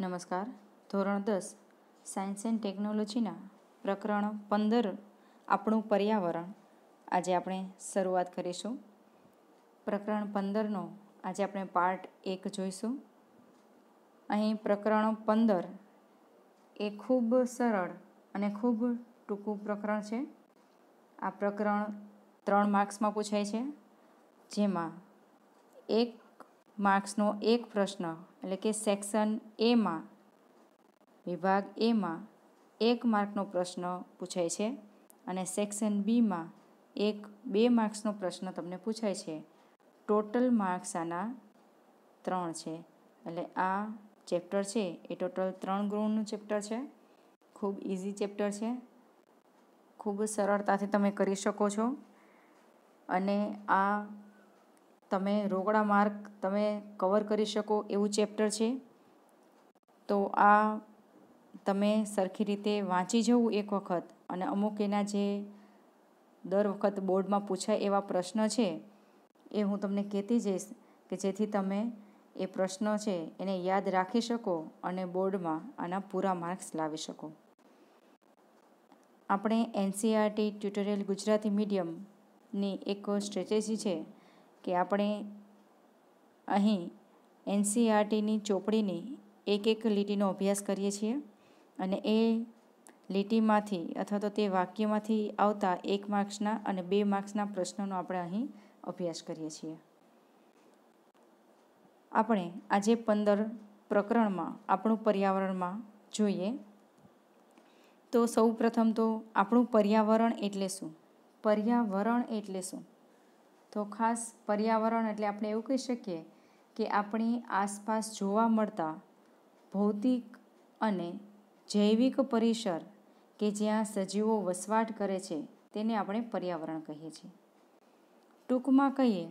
નમસ્કાર ધોરણ દસ સાયન્સ એન્ડ ટેકનોલોજીના પ્રકરણ પંદર આપણું પર્યાવરણ આજે આપણે શરૂઆત કરીશું પ્રકરણ પંદરનો આજે આપણે પાર્ટ એક જોઈશું અહીં પ્રકરણ પંદર એ ખૂબ સરળ અને ખૂબ ટૂંકું પ્રકરણ છે આ પ્રકરણ ત્રણ માર્ક્સમાં પૂછાય છે જેમાં એક માર્ક્સનો એક પ્રશ્ન એટલે કે સેક્શન એમાં વિભાગ એમાં એક માર્કનો પ્રશ્ન પૂછાય છે અને સેક્શન બીમાં એક બે માર્ક્સનો પ્રશ્ન તમને પૂછાય છે ટોટલ માર્ક્સ આના ત્રણ છે એટલે આ ચેપ્ટર છે એ ટોટલ ત્રણ ગુણનું ચેપ્ટર છે ખૂબ ઇઝી ચેપ્ટર છે ખૂબ સરળતાથી તમે કરી શકો છો અને આ તમે રોકડા માર્ક તમે કવર કરી શકો એવું ચેપ્ટર છે તો આ તમે સરખી રીતે વાંચી જવું એક વખત અને અમુક એના જે દર વખત બોર્ડમાં પૂછાય એવા પ્રશ્ન છે એ હું તમને કહેતી જઈશ કે જેથી તમે એ પ્રશ્નો છે એને યાદ રાખી શકો અને બોર્ડમાં આના પૂરા માર્ક્સ લાવી શકો આપણે એનસીઆરટી ટ્યુટોરિયલ ગુજરાતી મીડિયમની એક સ્ટ્રેટેજી છે કે આપણે અહીં એનસીઆરટીની ચોપડીની એક એક લીટીનો અભ્યાસ કરીએ છીએ અને એ લીટીમાંથી અથવા તો તે વાક્યમાંથી આવતા એક માર્ક્સના અને બે માર્ક્સના પ્રશ્નોનો આપણે અહીં અભ્યાસ કરીએ છીએ આપણે આજે પંદર પ્રકરણમાં આપણું પર્યાવરણમાં જોઈએ તો સૌ પ્રથમ તો આપણું પર્યાવરણ એટલે શું પર્યાવરણ એટલે શું તો ખાસ પર્યાવરણ એટલે આપણે એવું કહી શકીએ કે આપણી આસપાસ જોવા મળતા ભૌતિક અને જૈવિક પરિસર કે જ્યાં સજીવો વસવાટ કરે છે તેને આપણે પર્યાવરણ કહીએ છીએ ટૂંકમાં કહીએ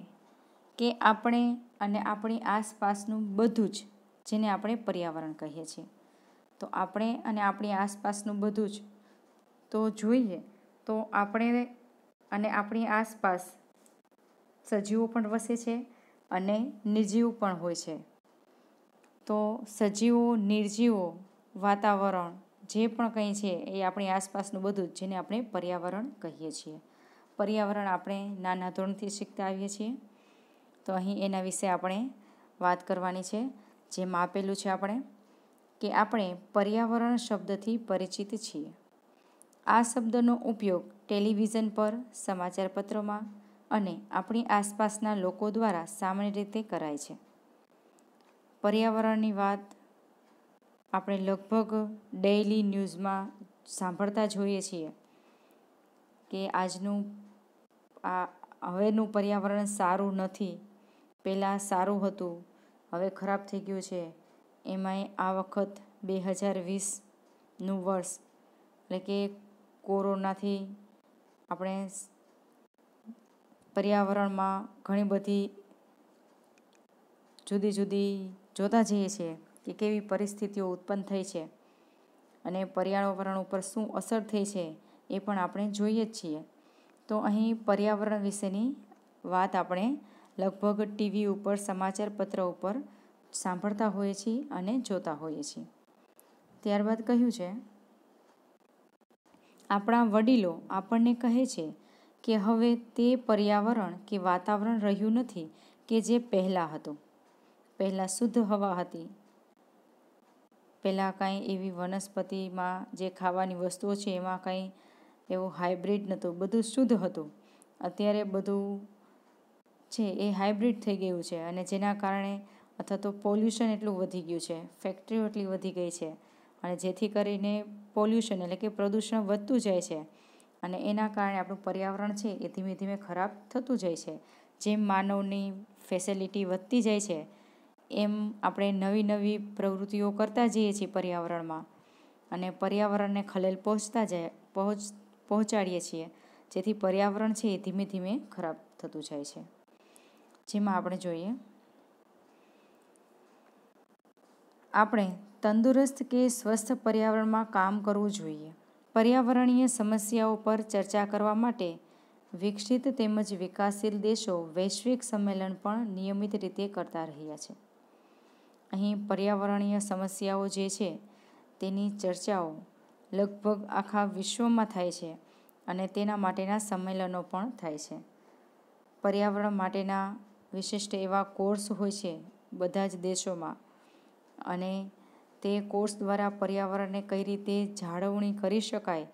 કે આપણે અને આપણી આસપાસનું બધું જ જેને આપણે પર્યાવરણ કહીએ છીએ તો આપણે અને આપણી આસપાસનું બધું જ તો જોઈએ તો આપણે અને આપણી આસપાસ સજીવો પણ વસે છે અને નિર્જીવ પણ હોય છે તો સજીવો નિર્જીવો વાતાવરણ જે પણ કંઈ છે એ આપણી આસપાસનું બધું જ જેને આપણે પર્યાવરણ કહીએ છીએ પર્યાવરણ આપણે નાના ધોરણથી શીખતા આવીએ છીએ તો અહીં એના વિશે આપણે વાત કરવાની છે જેમાં આપેલું છે આપણે કે આપણે પર્યાવરણ શબ્દથી પરિચિત છીએ આ શબ્દનો ઉપયોગ ટેલિવિઝન પર સમાચારપત્રોમાં અને આપણી આસપાસના લોકો દ્વારા સામાન્ય રીતે કરાય છે પર્યાવરણની વાત આપણે લગભગ ડેઇલી ન્યૂઝમાં સાંભળતા જોઈએ છીએ કે આજનું આ હવેનું પર્યાવરણ સારું નથી પહેલાં સારું હતું હવે ખરાબ થઈ ગયું છે એમાંય આ વખત બે હજાર વીસનું વર્ષ એટલે કે કોરોનાથી આપણે પર્યાવરણમાં ઘણી બધી જુદી જુદી જોતા જઈએ છીએ કે કેવી પરિસ્થિતિઓ ઉત્પન્ન થઈ છે અને પર્યાવરણ ઉપર શું અસર થઈ છે એ પણ આપણે જોઈએ જ છીએ તો અહીં પર્યાવરણ વિશેની વાત આપણે લગભગ ટીવી ઉપર સમાચાર પત્ર ઉપર સાંભળતા હોઈએ છીએ અને જોતા હોઈએ છીએ ત્યારબાદ કહ્યું છે આપણા વડીલો આપણને કહે છે કે હવે તે પર્યાવરણ કે વાતાવરણ રહ્યું નથી કે જે પહેલાં હતું પહેલાં શુદ્ધ હવા હતી પહેલાં કાંઈ એવી વનસ્પતિમાં જે ખાવાની વસ્તુઓ છે એમાં કાંઈ એવું હાઇબ્રિડ નહોતું બધું શુદ્ધ હતું અત્યારે બધું છે એ હાઇબ્રિડ થઈ ગયું છે અને જેના કારણે અથવા તો પોલ્યુશન એટલું વધી ગયું છે ફેક્ટરીઓ એટલી વધી ગઈ છે અને જેથી કરીને પોલ્યુશન એટલે કે પ્રદૂષણ વધતું જાય છે અને એના કારણે આપણું પર્યાવરણ છે એ ધીમે ધીમે ખરાબ થતું જાય છે જેમ માનવની ફેસિલિટી વધતી જાય છે એમ આપણે નવી નવી પ્રવૃત્તિઓ કરતા જઈએ છીએ પર્યાવરણમાં અને પર્યાવરણને ખલેલ પહોંચતા જાય પહોંચ પહોંચાડીએ છીએ જેથી પર્યાવરણ છે એ ધીમે ધીમે ખરાબ થતું જાય છે જેમાં આપણે જોઈએ આપણે તંદુરસ્ત કે સ્વસ્થ પર્યાવરણમાં કામ કરવું જોઈએ પર્યાવરણીય સમસ્યાઓ પર ચર્ચા કરવા માટે વિકસિત તેમજ વિકાસશીલ દેશો વૈશ્વિક સંમેલન પણ નિયમિત રીતે કરતા રહ્યા છે અહીં પર્યાવરણીય સમસ્યાઓ જે છે તેની ચર્ચાઓ લગભગ આખા વિશ્વમાં થાય છે અને તેના માટેના સંમેલનો પણ થાય છે પર્યાવરણ માટેના વિશિષ્ટ એવા કોર્સ હોય છે બધા જ દેશોમાં અને તે કોર્સ દ્વારા પર્યાવરણને કઈ રીતે જાળવણી કરી શકાય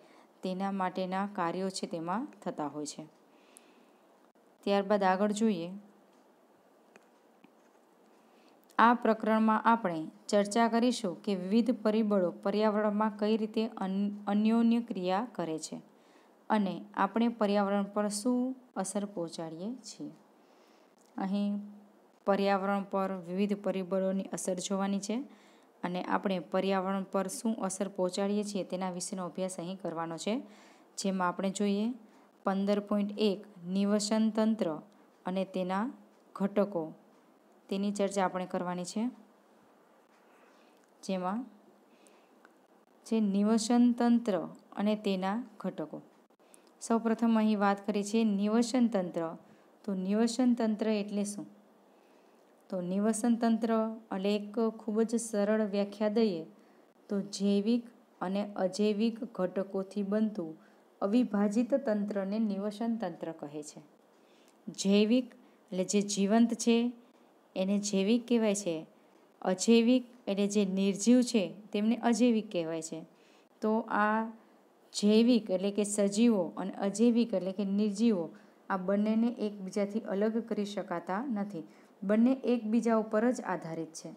તેના માટેના કાર્યો છે તેમાં થતા હોય છે ત્યારબાદ આગળ જોઈએ આ પ્રકરણમાં આપણે ચર્ચા કરીશું કે વિવિધ પરિબળો પર્યાવરણમાં કઈ રીતે અન્યોન્ય ક્રિયા કરે છે અને આપણે પર્યાવરણ પર શું અસર પહોંચાડીએ છીએ અહીં પર્યાવરણ પર વિવિધ પરિબળોની અસર જોવાની છે અને આપણે પર્યાવરણ પર શું અસર પહોંચાડીએ છીએ તેના વિશેનો અભ્યાસ અહીં કરવાનો છે જેમાં આપણે જોઈએ પંદર પોઈન્ટ એક નિવસન તંત્ર અને તેના ઘટકો તેની ચર્ચા આપણે કરવાની છે જેમાં જે નિવસન તંત્ર અને તેના ઘટકો સૌપ્રથમ અહીં વાત કરી છે નિવસન તંત્ર તો નિવસન તંત્ર એટલે શું તો નિવસન તંત્ર અને એક ખૂબ જ સરળ વ્યાખ્યા દઈએ તો જૈવિક અને અજૈવિક ઘટકોથી બનતું અવિભાજિત તંત્રને નિવસન તંત્ર કહે છે જૈવિક એટલે જે જીવંત છે એને જૈવિક કહેવાય છે અજૈવિક એટલે જે નિર્જીવ છે તેમને અજૈવિક કહેવાય છે તો આ જૈવિક એટલે કે સજીવો અને અજૈવિક એટલે કે નિર્જીવો આ બંનેને એકબીજાથી અલગ કરી શકાતા નથી બંને એકબીજા ઉપર જ આધારિત છે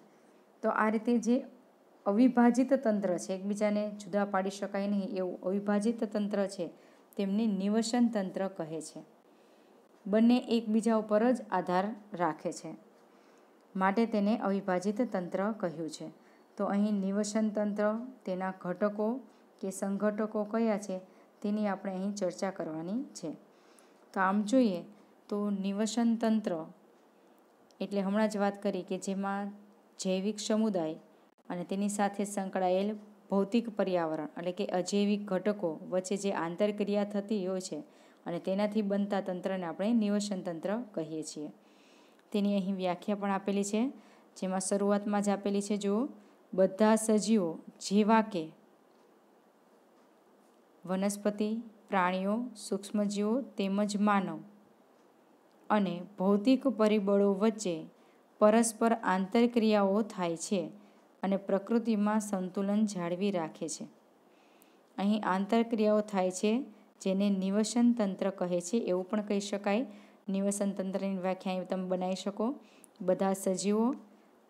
તો આ રીતે જે અવિભાજિત તંત્ર છે એકબીજાને જુદા પાડી શકાય નહીં એવું અવિભાજિત તંત્ર છે તેમને નિવસન તંત્ર કહે છે બંને એકબીજા ઉપર જ આધાર રાખે છે માટે તેને અવિભાજિત તંત્ર કહ્યું છે તો અહીં નિવસન તંત્ર તેના ઘટકો કે સંઘટકો કયા છે તેની આપણે અહીં ચર્ચા કરવાની છે તો આમ જોઈએ તો નિવસન તંત્ર એટલે હમણાં જ વાત કરી કે જેમાં જૈવિક સમુદાય અને તેની સાથે સંકળાયેલ ભૌતિક પર્યાવરણ એટલે કે અજૈવિક ઘટકો વચ્ચે જે આંતરક્રિયા થતી હોય છે અને તેનાથી બનતા તંત્રને આપણે નિવસન તંત્ર કહીએ છીએ તેની અહીં વ્યાખ્યા પણ આપેલી છે જેમાં શરૂઆતમાં જ આપેલી છે જો બધા સજીવો જેવા કે વનસ્પતિ પ્રાણીઓ સૂક્ષ્મજીવો તેમજ માનવ અને ભૌતિક પરિબળો વચ્ચે પરસ્પર આંતરક્રિયાઓ થાય છે અને પ્રકૃતિમાં સંતુલન જાળવી રાખે છે અહીં આંતરક્રિયાઓ થાય છે જેને નિવસન તંત્ર કહે છે એવું પણ કહી શકાય નિવસન તંત્રની વ્યાખ્યા તમે બનાવી શકો બધા સજીવો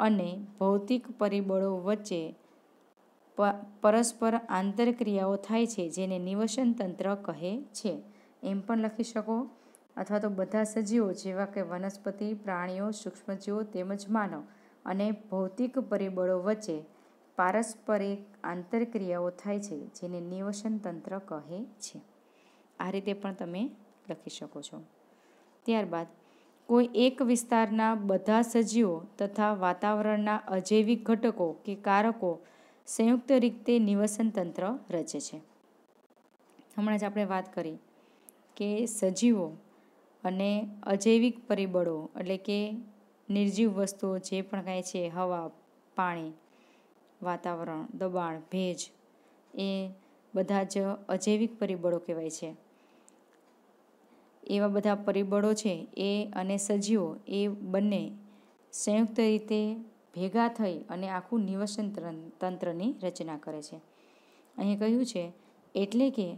અને ભૌતિક પરિબળો વચ્ચે પરસ્પર આંતરક્રિયાઓ થાય છે જેને નિવસન તંત્ર કહે છે એમ પણ લખી શકો અથવા તો બધા સજીવો જેવા કે વનસ્પતિ પ્રાણીઓ સૂક્ષ્મજીવો તેમજ માનવ અને ભૌતિક પરિબળો વચ્ચે પારસ્પરિક આંતરક્રિયાઓ થાય છે જેને નિવસન તંત્ર કહે છે આ રીતે પણ તમે લખી શકો છો ત્યારબાદ કોઈ એક વિસ્તારના બધા સજીવો તથા વાતાવરણના અજૈવિક ઘટકો કે કારકો સંયુક્ત રીતે નિવસન તંત્ર રચે છે હમણાં જ આપણે વાત કરી કે સજીવો અને અજૈવિક પરિબળો એટલે કે નિર્જીવ વસ્તુઓ જે પણ કાંઈ છે હવા પાણી વાતાવરણ દબાણ ભેજ એ બધા જ અજૈવિક પરિબળો કહેવાય છે એવા બધા પરિબળો છે એ અને સજીવો એ બંને સંયુક્ત રીતે ભેગા થઈ અને આખું નિવસન તંત્રની રચના કરે છે અહીં કહ્યું છે એટલે કે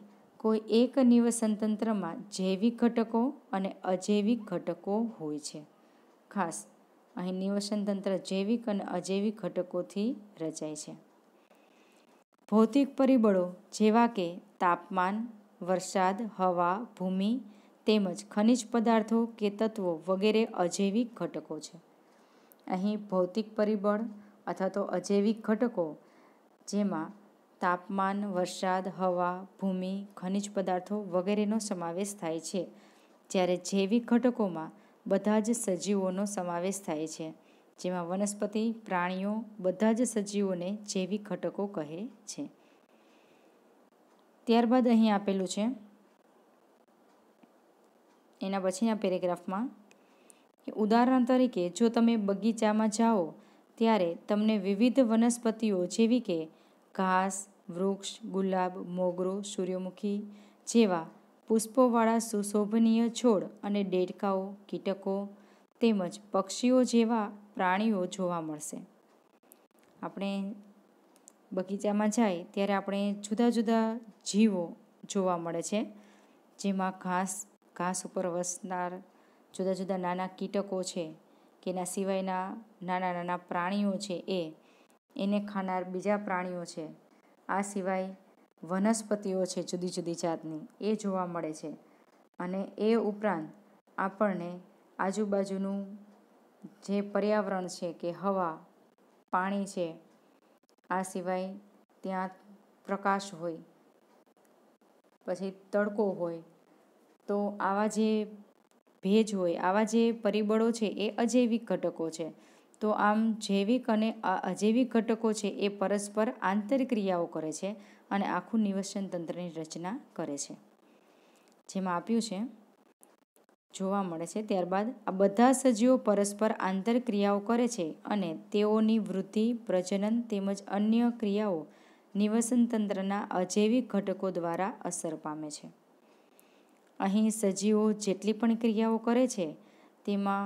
કોઈ એક નિવસનતંત્રમાં જૈવિક ઘટકો અને અજૈવિક ઘટકો હોય છે ખાસ અહીં નિવસનતંત્ર જૈવિક અને અજૈવિક ઘટકોથી રચાય છે ભૌતિક પરિબળો જેવા કે તાપમાન વરસાદ હવા ભૂમિ તેમજ ખનિજ પદાર્થો કે તત્વો વગેરે અજૈવિક ઘટકો છે અહીં ભૌતિક પરિબળ અથવા તો અજૈવિક ઘટકો જેમાં તાપમાન વરસાદ હવા ભૂમિ ખનિજ પદાર્થો વગેરેનો સમાવેશ થાય છે જ્યારે જૈવિક ઘટકોમાં બધા જ સજીવોનો સમાવેશ થાય છે જેમાં વનસ્પતિ પ્રાણીઓ બધા જ સજીવોને જૈવિક ઘટકો કહે છે ત્યારબાદ અહીં આપેલું છે એના પછીના પેરેગ્રાફમાં ઉદાહરણ તરીકે જો તમે બગીચામાં જાઓ ત્યારે તમને વિવિધ વનસ્પતિઓ જેવી કે ઘાસ વૃક્ષ ગુલાબ મોગરો સૂર્યમુખી જેવા પુષ્પોવાળા સુશોભનીય છોડ અને ડેડકાઓ કીટકો તેમજ પક્ષીઓ જેવા પ્રાણીઓ જોવા મળશે આપણે બગીચામાં જાય ત્યારે આપણે જુદા જુદા જીવો જોવા મળે છે જેમાં ઘાસ ઘાસ ઉપર વસનાર જુદા જુદા નાના કીટકો છે કે એના સિવાયના નાના નાના પ્રાણીઓ છે એ એને ખાનાર બીજા પ્રાણીઓ છે આ સિવાય વનસ્પતિઓ છે જુદી જુદી જાતની એ જોવા મળે છે અને એ ઉપરાંત આપણને આજુબાજુનું જે પર્યાવરણ છે કે હવા પાણી છે આ સિવાય ત્યાં પ્રકાશ હોય પછી તડકો હોય તો આવા જે ભેજ હોય આવા જે પરિબળો છે એ અજૈવિક ઘટકો છે તો આમ જૈવિક અને અજૈવિક ઘટકો છે એ પરસ્પર આંતરક્રિયાઓ કરે છે અને આખું નિવસન તંત્રની રચના કરે છે જેમાં આપ્યું છે જોવા મળે છે ત્યારબાદ આ બધા સજીવો પરસ્પર આંતરક્રિયાઓ કરે છે અને તેઓની વૃદ્ધિ પ્રજનન તેમજ અન્ય ક્રિયાઓ નિવસન તંત્રના અજૈવિક ઘટકો દ્વારા અસર પામે છે અહીં સજીવો જેટલી પણ ક્રિયાઓ કરે છે તેમાં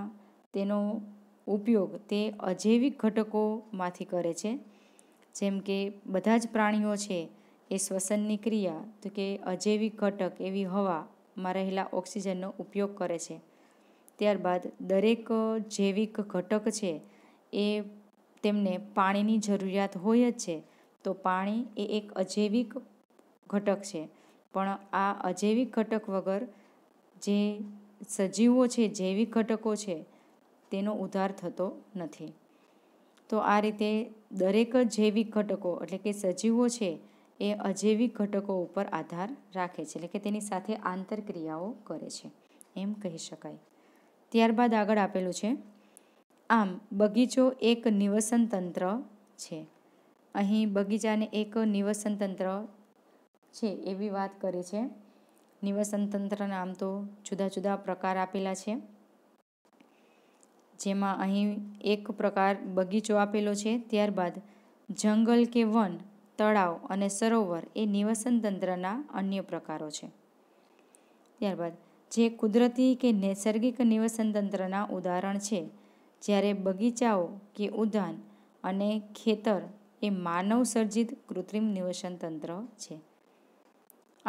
તેનો ઉપયોગ તે અજૈવિક ઘટકોમાંથી કરે છે જેમ કે બધા જ પ્રાણીઓ છે એ શ્વસનની ક્રિયા તો કે અજૈવિક ઘટક એવી હવામાં રહેલા ઓક્સિજનનો ઉપયોગ કરે છે ત્યારબાદ દરેક જૈવિક ઘટક છે એ તેમને પાણીની જરૂરિયાત હોય જ છે તો પાણી એ એક અજૈવિક ઘટક છે પણ આ અજૈવિક ઘટક વગર જે સજીવો છે જૈવિક ઘટકો છે તેનો ઉદ્ધાર થતો નથી તો આ રીતે દરેક જૈવિક ઘટકો એટલે કે સજીવો છે એ અજૈવિક ઘટકો ઉપર આધાર રાખે છે એટલે કે તેની સાથે આંતરક્રિયાઓ કરે છે એમ કહી શકાય ત્યારબાદ આગળ આપેલું છે આમ બગીચો એક નિવસન તંત્ર છે અહીં બગીચાને એક નિવસન તંત્ર છે એવી વાત કરે છે નિવસન તંત્રના આમ તો જુદા જુદા પ્રકાર આપેલા છે જેમાં અહીં એક પ્રકાર બગીચો આપેલો છે ત્યારબાદ જંગલ કે વન તળાવ અને સરોવર એ નિવસન તંત્રના અન્ય પ્રકારો છે ત્યારબાદ જે કુદરતી કે નૈસર્ગિક નિવસન તંત્રના ઉદાહરણ છે જ્યારે બગીચાઓ કે ઉદ્યાન અને ખેતર એ માનવ સર્જિત કૃત્રિમ નિવસન તંત્ર છે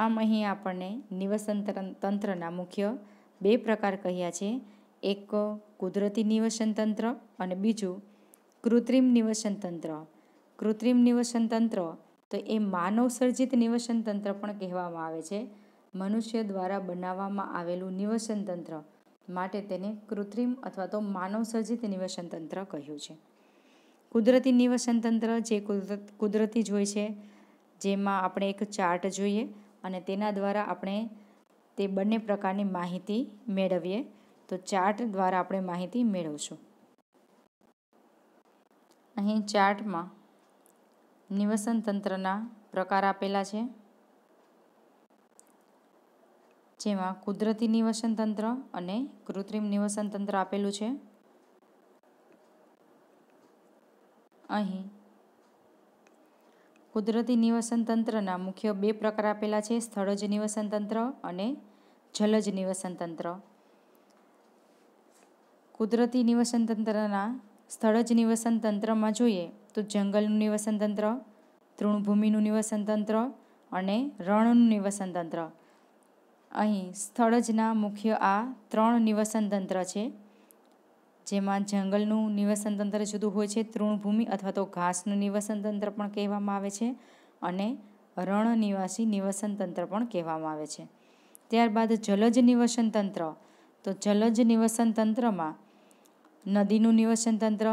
આમ અહીં આપણને નિવસન તંત્રના મુખ્ય બે પ્રકાર કહ્યા છે એક કુદરતી નિવસન તંત્ર અને બીજું કૃત્રિમ નિવસન તંત્ર કૃત્રિમ નિવસન તંત્ર તો એ માનવ સર્જિત નિવસન તંત્ર પણ કહેવામાં આવે છે મનુષ્ય દ્વારા બનાવવામાં આવેલું નિવસન તંત્ર માટે તેને કૃત્રિમ અથવા તો માનવ સર્જિત નિવસન તંત્ર કહ્યું છે કુદરતી નિવસન તંત્ર જે કુદરતી જ હોય છે જેમાં આપણે એક ચાર્ટ જોઈએ અને તેના દ્વારા આપણે તે બંને પ્રકારની માહિતી મેળવીએ તો ચાર્ટ દ્વારા આપણે માહિતી મેળવશું અહીં ચાર્ટમાં નિવસન તંત્રના પ્રકાર આપેલા છે જેમાં કુદરતી નિવસન તંત્ર અને કૃત્રિમ નિવસન તંત્ર આપેલું છે અહીં કુદરતી નિવસન તંત્રના મુખ્ય બે પ્રકાર આપેલા છે સ્થળજ નિવસન તંત્ર અને જલજ નિવસન તંત્ર કુદરતી નિવસન તંત્રના સ્થળ જ નિવસન તંત્રમાં જોઈએ તો જંગલનું નિવસન તંત્ર તૃણભૂમિનું નિવસન તંત્ર અને રણનું નિવસન તંત્ર અહીં સ્થળજના મુખ્ય આ ત્રણ નિવસન તંત્ર છે જેમાં જંગલનું નિવસન તંત્ર જુદું હોય છે તૃણભૂમિ અથવા તો ઘાસનું નિવસન તંત્ર પણ કહેવામાં આવે છે અને રણ નિવાસી નિવસન તંત્ર પણ કહેવામાં આવે છે ત્યારબાદ જલજ નિવસન તંત્ર તો જલજ નિવસન તંત્રમાં નદીનું નિવસન તંત્ર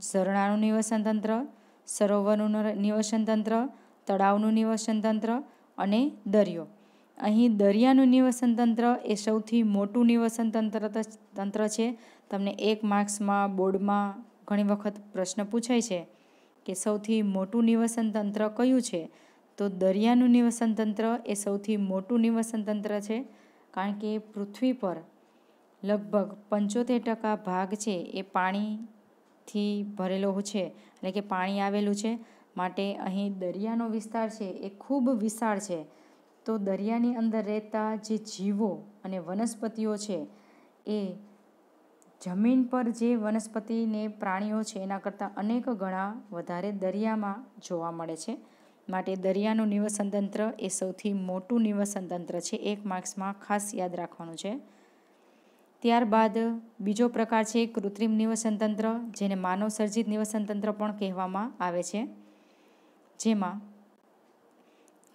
ઝરણાનું નિવસન તંત્ર સરોવરનું નિવસન તંત્ર તળાવનું નિવસન તંત્ર અને દરિયો અહીં દરિયાનું નિવસન તંત્ર એ સૌથી મોટું નિવસન તંત્ર તંત્ર છે તમને એક માર્ક્સમાં બોર્ડમાં ઘણી વખત પ્રશ્ન પૂછાય છે કે સૌથી મોટું નિવસન તંત્ર કયું છે તો દરિયાનું નિવસન તંત્ર એ સૌથી મોટું નિવસન તંત્ર છે કારણ કે પૃથ્વી પર લગભગ પંચોતેર ટકા ભાગ છે એ પાણીથી ભરેલો છે એટલે કે પાણી આવેલું છે માટે અહીં દરિયાનો વિસ્તાર છે એ ખૂબ વિશાળ છે તો દરિયાની અંદર રહેતા જે જીવો અને વનસ્પતિઓ છે એ જમીન પર જે વનસ્પતિને પ્રાણીઓ છે એના કરતાં અનેક ગણા વધારે દરિયામાં જોવા મળે છે માટે દરિયાનું નિવસનતંત્ર એ સૌથી મોટું નિવસનતંત્ર છે એક માર્ક્સમાં ખાસ યાદ રાખવાનું છે ત્યારબાદ બીજો પ્રકાર છે કૃત્રિમ નિવસનતંત્ર જેને માનવ સર્જિત નિવસનતંત્ર પણ કહેવામાં આવે છે જેમાં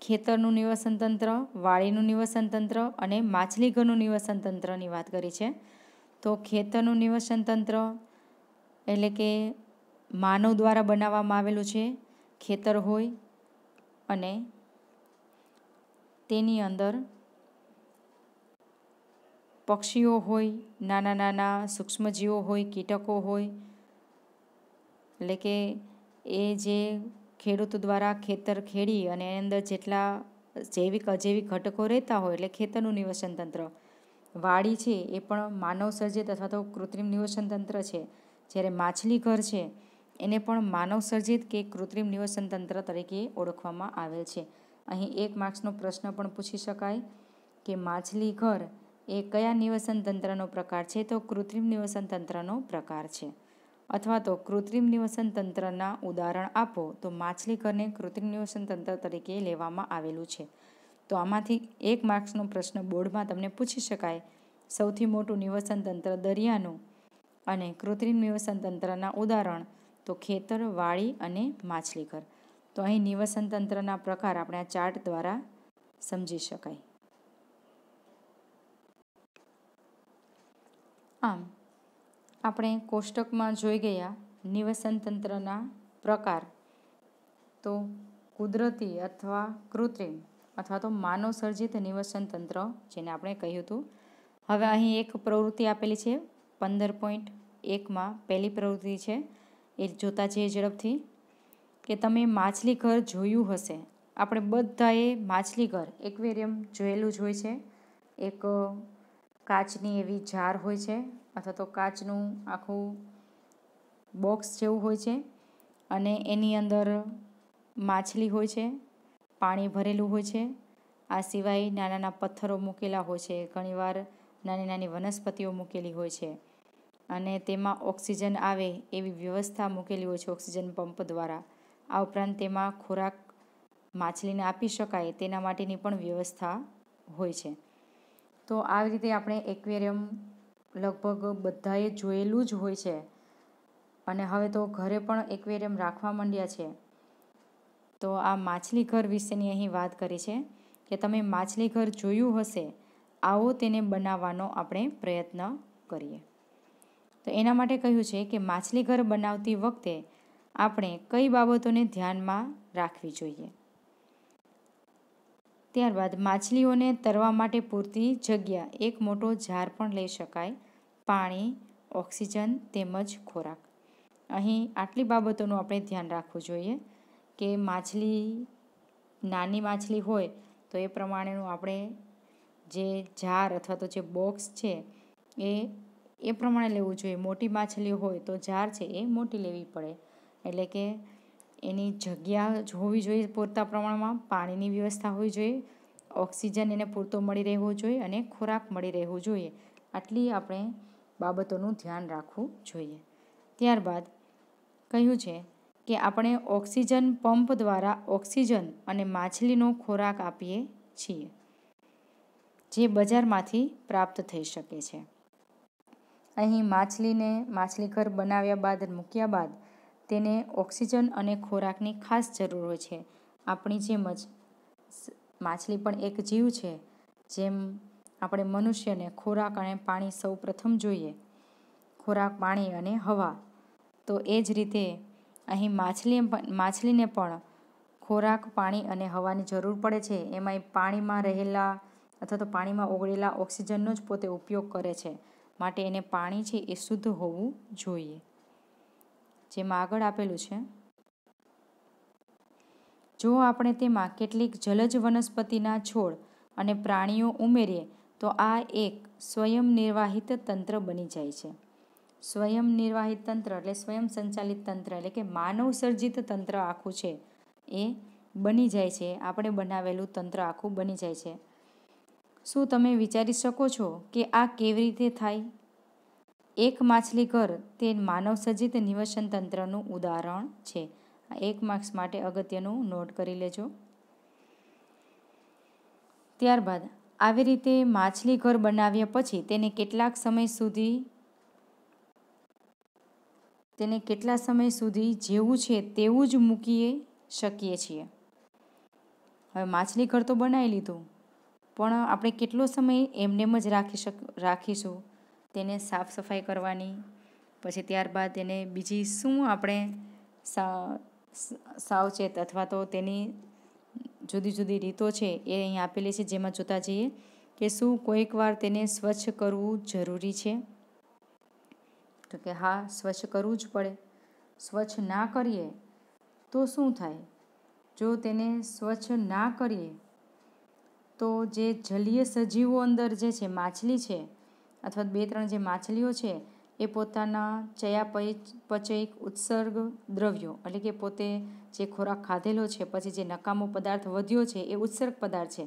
ખેતરનું નિવસનતંત્ર વાડીનું નિવસનતંત્ર અને માછલીઘરનું નિવસનતંત્રની વાત કરી છે તો ખેતરનું નિવસનતંત્ર એટલે કે માનવ દ્વારા બનાવવામાં આવેલું છે ખેતર હોય અને તેની અંદર પક્ષીઓ હોય નાના નાના સૂક્ષ્મજીવો હોય કીટકો હોય એટલે કે એ જે ખેડૂતો દ્વારા ખેતર ખેડી અને એની અંદર જેટલા જૈવિક અજૈવિક ઘટકો રહેતા હોય એટલે ખેતરનું નિવસન તંત્ર વાડી છે એ પણ માનવ સર્જિત અથવા તો કૃત્રિમ નિવસન તંત્ર છે જ્યારે માછલી ઘર છે એને પણ માનવ સર્જિત કે કૃત્રિમ નિવસન તંત્ર તરીકે ઓળખવામાં આવેલ છે અહીં એક માર્ક્સનો પ્રશ્ન પણ પૂછી શકાય કે માછલી ઘર એ કયા નિવસન તંત્રનો પ્રકાર છે તો કૃત્રિમ નિવસન તંત્રનો પ્રકાર છે અથવા તો કૃત્રિમ નિવસન તંત્રના ઉદાહરણ આપો તો માછલીઘરને કૃત્રિમ નિવસન તંત્ર તરીકે લેવામાં આવેલું છે તો આમાંથી એક માર્ક્સનો પ્રશ્ન બોર્ડમાં તમને પૂછી શકાય સૌથી મોટું નિવસન તંત્ર દરિયાનું અને કૃત્રિમ નિવસન તંત્રના ઉદાહરણ તો ખેતર વાળી અને માછલીઘર તો અહીં નિવસન તંત્રના પ્રકાર આપણે આ ચાર્ટ દ્વારા સમજી શકાય આમ આપણે કોષ્ટકમાં જોઈ ગયા નિવસન તંત્રના પ્રકાર તો કુદરતી અથવા કૃત્રિમ અથવા તો માનવ સર્જિત નિવસન તંત્ર જેને આપણે કહ્યું હતું હવે અહીં એક પ્રવૃત્તિ આપેલી છે પંદર પોઈન્ટ એકમાં પહેલી પ્રવૃત્તિ છે એ જોતા જઈએ ઝડપથી કે તમે માછલી ઘર જોયું હશે આપણે બધાએ માછલીઘર એક્વેરિયમ જોયેલું જ હોય છે એક કાચની એવી જાર હોય છે અથવા તો કાચનું આખું બોક્સ જેવું હોય છે અને એની અંદર માછલી હોય છે પાણી ભરેલું હોય છે આ સિવાય નાના નાના પથ્થરો મૂકેલા હોય છે ઘણીવાર નાની નાની વનસ્પતિઓ મૂકેલી હોય છે અને તેમાં ઓક્સિજન આવે એવી વ્યવસ્થા મૂકેલી હોય છે ઓક્સિજન પંપ દ્વારા આ ઉપરાંત તેમાં ખોરાક માછલીને આપી શકાય તેના માટેની પણ વ્યવસ્થા હોય છે તો આવી રીતે આપણે એક્વેરિયમ લગભગ બધાએ જોયેલું જ હોય છે અને હવે તો ઘરે પણ એક્વેરિયમ રાખવા માંડ્યા છે તો આ માછલી ઘર વિશેની અહીં વાત કરી છે કે તમે માછલી ઘર જોયું હશે આવો તેને બનાવવાનો આપણે પ્રયત્ન કરીએ તો એના માટે કહ્યું છે કે માછલીઘર બનાવતી વખતે આપણે કઈ બાબતોને ધ્યાનમાં રાખવી જોઈએ ત્યારબાદ માછલીઓને તરવા માટે પૂરતી જગ્યા એક મોટો ઝાર પણ લઈ શકાય પાણી ઓક્સિજન તેમજ ખોરાક અહીં આટલી બાબતોનું આપણે ધ્યાન રાખવું જોઈએ કે માછલી નાની માછલી હોય તો એ પ્રમાણેનું આપણે જે ઝાર અથવા તો જે બોક્સ છે એ એ પ્રમાણે લેવું જોઈએ મોટી માછલી હોય તો ઝાર છે એ મોટી લેવી પડે એટલે કે એની જગ્યા હોવી જોઈએ પૂરતા પ્રમાણમાં પાણીની વ્યવસ્થા હોવી જોઈએ ઓક્સિજન એને પૂરતો મળી રહેવો જોઈએ અને ખોરાક મળી રહેવો જોઈએ આટલી આપણે બાબતોનું ધ્યાન રાખવું જોઈએ ત્યારબાદ કહ્યું છે કે આપણે ઓક્સિજન પંપ દ્વારા ઓક્સિજન અને માછલીનો ખોરાક આપીએ છીએ જે બજારમાંથી પ્રાપ્ત થઈ શકે છે અહીં માછલીને માછલીઘર બનાવ્યા બાદ મૂક્યા બાદ તેને ઓક્સિજન અને ખોરાકની ખાસ જરૂર હોય છે આપણી જેમ જ માછલી પણ એક જીવ છે જેમ આપણે મનુષ્યને ખોરાક અને પાણી સૌ પ્રથમ જોઈએ ખોરાક પાણી અને હવા તો એ જ રીતે અહીં માછલી માછલીને પણ ખોરાક પાણી અને હવાની જરૂર પડે છે એમાંય પાણીમાં રહેલા અથવા તો પાણીમાં ઓગળેલા ઓક્સિજનનો જ પોતે ઉપયોગ કરે છે માટે એને પાણી છે એ શુદ્ધ હોવું જોઈએ જેમાં આગળ આપેલું છે જો આપણે તેમાં કેટલીક જલજ વનસ્પતિના છોડ અને પ્રાણીઓ ઉમેરીએ તો આ એક સ્વયંનિર્વાહિત તંત્ર બની જાય છે સ્વયંનિર્વાહિત તંત્ર એટલે સ્વયં સંચાલિત તંત્ર એટલે કે માનવ સર્જિત તંત્ર આખું છે એ બની જાય છે આપણે બનાવેલું તંત્ર આખું બની જાય છે શું તમે વિચારી શકો છો કે આ કેવી રીતે થાય એક માછલી ઘર તે માનવ સજિત નિવસન તંત્રનું ઉદાહરણ છે એક માર્ક્સ માટે અગત્યનું નોટ કરી લેજો ત્યારબાદ આવી રીતે માછલી ઘર બનાવ્યા પછી તેને કેટલાક સમય સુધી તેને કેટલા સમય સુધી જેવું છે તેવું જ મૂકીએ શકીએ છીએ હવે માછલી ઘર તો બનાવી લીધું પણ આપણે કેટલો સમય એમને જ રાખી શક રાખીશું તેને સાફ સફાઈ કરવાની પછી ત્યારબાદ એને બીજી શું આપણે સા સાવચેત અથવા તો તેની જુદી જુદી રીતો છે એ અહીં આપેલી છે જેમાં જોતા જઈએ કે શું કોઈકવાર તેને સ્વચ્છ કરવું જરૂરી છે તો કે હા સ્વચ્છ કરવું જ પડે સ્વચ્છ ના કરીએ તો શું થાય જો તેને સ્વચ્છ ના કરીએ તો જે જલીય સજીવો અંદર જે છે માછલી છે અથવા બે ત્રણ જે માછલીઓ છે એ પોતાના ચયાપય પચયિક ઉત્સર્ગ દ્રવ્યો એટલે કે પોતે જે ખોરાક ખાધેલો છે પછી જે નકામો પદાર્થ વધ્યો છે એ ઉત્સર્ગ પદાર્થ છે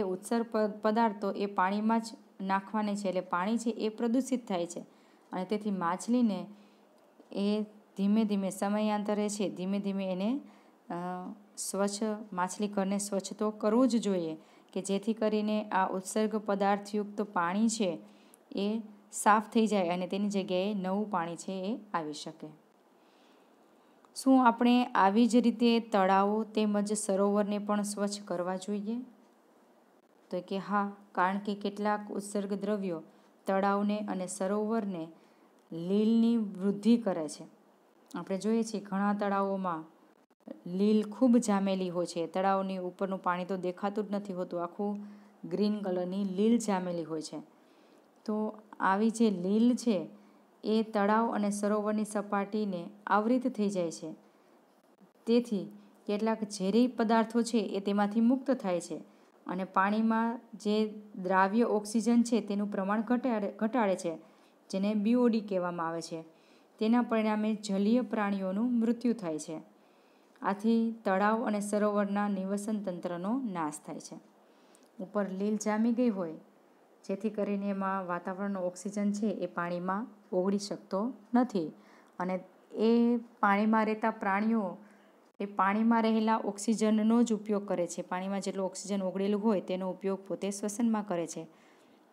એ ઉત્સર્ગ પદાર્થો એ પાણીમાં જ નાખવાને છે એટલે પાણી છે એ પ્રદૂષિત થાય છે અને તેથી માછલીને એ ધીમે ધીમે સમયાંતરે છે ધીમે ધીમે એને સ્વચ્છ માછલી ઘરને સ્વચ્છ તો કરવું જ જોઈએ કે જેથી કરીને આ ઉત્સર્ગ પદાર્થયુક્ત પાણી છે એ સાફ થઈ જાય અને તેની જગ્યાએ નવું પાણી છે એ આવી શકે શું આપણે આવી જ રીતે તળાવો તેમજ સરોવરને પણ સ્વચ્છ કરવા જોઈએ તો કે હા કારણ કે કેટલાક ઉત્સર્ગ દ્રવ્યો તળાવને અને સરોવરને લીલની વૃદ્ધિ કરે છે આપણે જોઈએ છીએ ઘણા તળાવોમાં લીલ ખૂબ જામેલી હોય છે તળાવની ઉપરનું પાણી તો દેખાતું જ નથી હોતું આખું ગ્રીન કલરની લીલ જામેલી હોય છે તો આવી જે લીલ છે એ તળાવ અને સરોવરની સપાટીને આવરિત થઈ જાય છે તેથી કેટલાક ઝેરી પદાર્થો છે એ તેમાંથી મુક્ત થાય છે અને પાણીમાં જે દ્રાવ્ય ઓક્સિજન છે તેનું પ્રમાણ ઘટાડે ઘટાડે છે જેને બીઓડી કહેવામાં આવે છે તેના પરિણામે જલીય પ્રાણીઓનું મૃત્યુ થાય છે આથી તળાવ અને સરોવરના નિવસન તંત્રનો નાશ થાય છે ઉપર લીલ જામી ગઈ હોય જેથી કરીને એમાં વાતાવરણનો ઓક્સિજન છે એ પાણીમાં ઓગળી શકતો નથી અને એ પાણીમાં રહેતા પ્રાણીઓ એ પાણીમાં રહેલા ઓક્સિજનનો જ ઉપયોગ કરે છે પાણીમાં જેટલું ઓક્સિજન ઓગળેલું હોય તેનો ઉપયોગ પોતે શ્વસનમાં કરે છે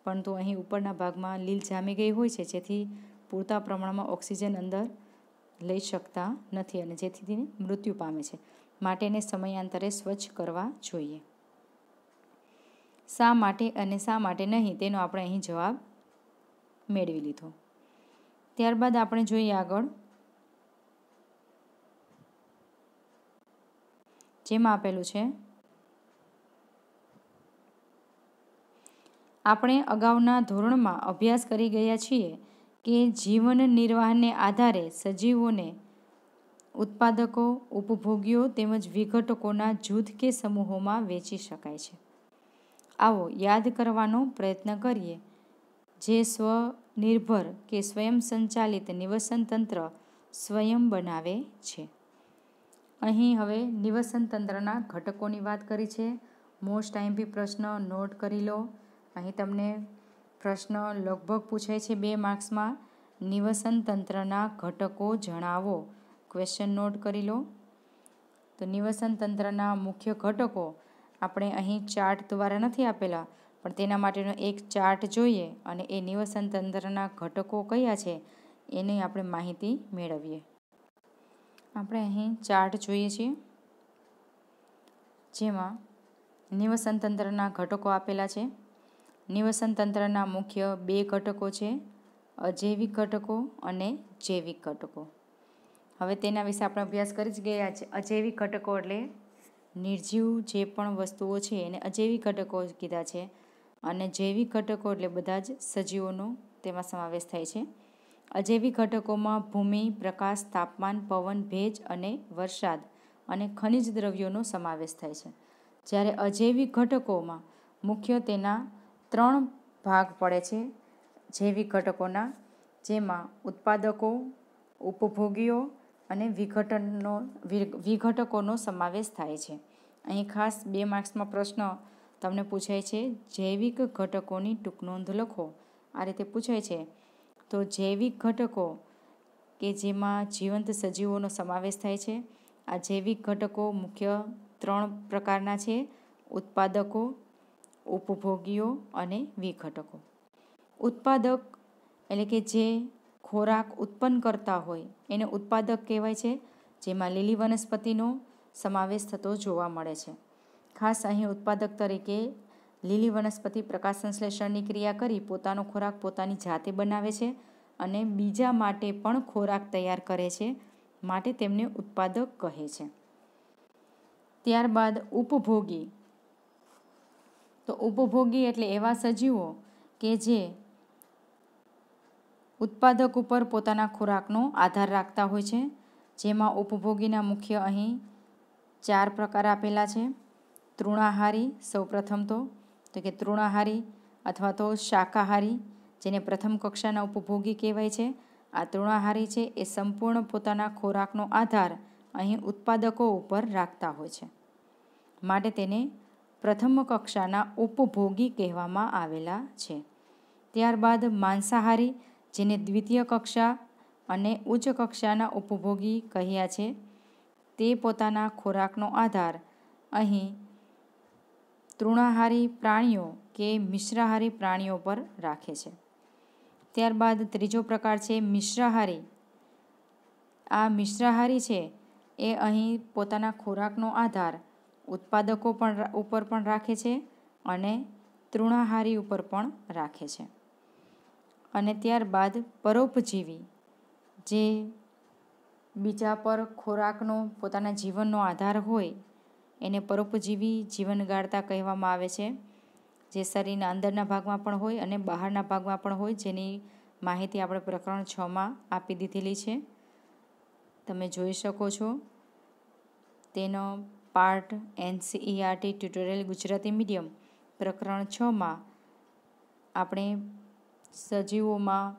પરંતુ અહીં ઉપરના ભાગમાં લીલ જામી ગઈ હોય છે જેથી પૂરતા પ્રમાણમાં ઓક્સિજન અંદર લઈ શકતા નથી અને જેથી તેને મૃત્યુ પામે છે માટે એને સમયાંતરે સ્વચ્છ કરવા જોઈએ શા માટે અને શા માટે નહીં તેનો આપણે અહીં જવાબ મેળવી લીધો ત્યારબાદ આપણે જોઈએ આગળ જેમાં આપેલું છે આપણે અગાઉના ધોરણમાં અભ્યાસ કરી ગયા છીએ કે જીવન નિર્વાહને આધારે સજીવોને ઉત્પાદકો ઉપભોગીઓ તેમજ વિઘટકોના જૂથ કે સમૂહોમાં વેચી શકાય છે આવો યાદ કરવાનો પ્રયત્ન કરીએ જે સ્વનિર્ભર કે સ્વયં સંચાલિત નિવસન તંત્ર સ્વયં બનાવે છે અહીં હવે નિવસન તંત્રના ઘટકોની વાત કરી છે મોસ્ટ ટાઈમ બી પ્રશ્ન નોટ કરી લો અહીં તમને પ્રશ્ન લગભગ પૂછાય છે બે માર્ક્સમાં નિવસન તંત્રના ઘટકો જણાવો ક્વેશ્ચન નોટ કરી લો તો નિવસન તંત્રના મુખ્ય ઘટકો આપણે અહીં ચાર્ટ દ્વારા નથી આપેલા પણ તેના માટેનો એક ચાર્ટ જોઈએ અને એ નિવસન તંત્રના ઘટકો કયા છે એની આપણે માહિતી મેળવીએ આપણે અહીં ચાર્ટ જોઈએ છીએ જેમાં નિવસન તંત્રના ઘટકો આપેલા છે નિવસન તંત્રના મુખ્ય બે ઘટકો છે અજૈવિક ઘટકો અને જૈવિક ઘટકો હવે તેના વિશે આપણે અભ્યાસ કરી જ ગયા છે અજૈવિક ઘટકો એટલે નિર્જીવ જે પણ વસ્તુઓ છે એને અજૈવિક ઘટકો કીધા છે અને જૈવિક ઘટકો એટલે બધા જ સજીવોનો તેમાં સમાવેશ થાય છે અજૈવિક ઘટકોમાં ભૂમિ પ્રકાશ તાપમાન પવન ભેજ અને વરસાદ અને ખનિજ દ્રવ્યોનો સમાવેશ થાય છે જ્યારે અજૈવિક ઘટકોમાં મુખ્ય તેના ત્રણ ભાગ પડે છે જૈવિક ઘટકોના જેમાં ઉત્પાદકો ઉપભોગીઓ અને વિઘટનનો વિઘટકોનો સમાવેશ થાય છે અહીં ખાસ બે માર્ક્સમાં પ્રશ્ન તમને પૂછાય છે જૈવિક ઘટકોની ટૂંક નોંધ લખો આ રીતે પૂછાય છે તો જૈવિક ઘટકો કે જેમાં જીવંત સજીવોનો સમાવેશ થાય છે આ જૈવિક ઘટકો મુખ્ય ત્રણ પ્રકારના છે ઉત્પાદકો ઉપભોગીઓ અને વિઘટકો ઉત્પાદક એટલે કે જે ખોરાક ઉત્પન્ન કરતા હોય એને ઉત્પાદક કહેવાય છે જેમાં લીલી વનસ્પતિનો સમાવેશ થતો જોવા મળે છે ખાસ અહીં ઉત્પાદક તરીકે લીલી વનસ્પતિ પ્રકાશ સંશ્લેષણની ક્રિયા કરી પોતાનો ખોરાક પોતાની જાતે બનાવે છે અને બીજા માટે પણ ખોરાક તૈયાર કરે છે માટે તેમને ઉત્પાદક કહે છે ત્યારબાદ ઉપભોગી તો ઉપભોગી એટલે એવા સજીવો કે જે ઉત્પાદક ઉપર પોતાના ખોરાકનો આધાર રાખતા હોય છે જેમાં ઉપભોગીના મુખ્ય અહીં ચાર પ્રકાર આપેલા છે તૃણાહારી સૌપ્રથમ તો તો કે તૃણાહારી અથવા તો શાકાહારી જેને પ્રથમ કક્ષાના ઉપભોગી કહેવાય છે આ તૃણાહારી છે એ સંપૂર્ણ પોતાના ખોરાકનો આધાર અહીં ઉત્પાદકો ઉપર રાખતા હોય છે માટે તેને પ્રથમ કક્ષાના ઉપભોગી કહેવામાં આવેલા છે ત્યારબાદ માંસાહારી જેને દ્વિતીય કક્ષા અને ઉચ્ચ કક્ષાના ઉપભોગી કહ્યા છે તે પોતાના ખોરાકનો આધાર અહીં તૃણાહારી પ્રાણીઓ કે મિશ્રાહારી પ્રાણીઓ પર રાખે છે ત્યારબાદ ત્રીજો પ્રકાર છે મિશ્રાહારી આ મિશ્રાહારી છે એ અહીં પોતાના ખોરાકનો આધાર ઉત્પાદકો પણ ઉપર પણ રાખે છે અને તૃણાહારી ઉપર પણ રાખે છે અને ત્યારબાદ પરોપજીવી જે બીજા પર ખોરાકનો પોતાના જીવનનો આધાર હોય એને પરોપજીવી જીવન ગાળતા કહેવામાં આવે છે જે શરીરના અંદરના ભાગમાં પણ હોય અને બહારના ભાગમાં પણ હોય જેની માહિતી આપણે પ્રકરણ છમાં આપી દીધેલી છે તમે જોઈ શકો છો તેનો part NCERT tutorial Gujarati medium પ્રકરણ છમાં આપણે સજીવોમાં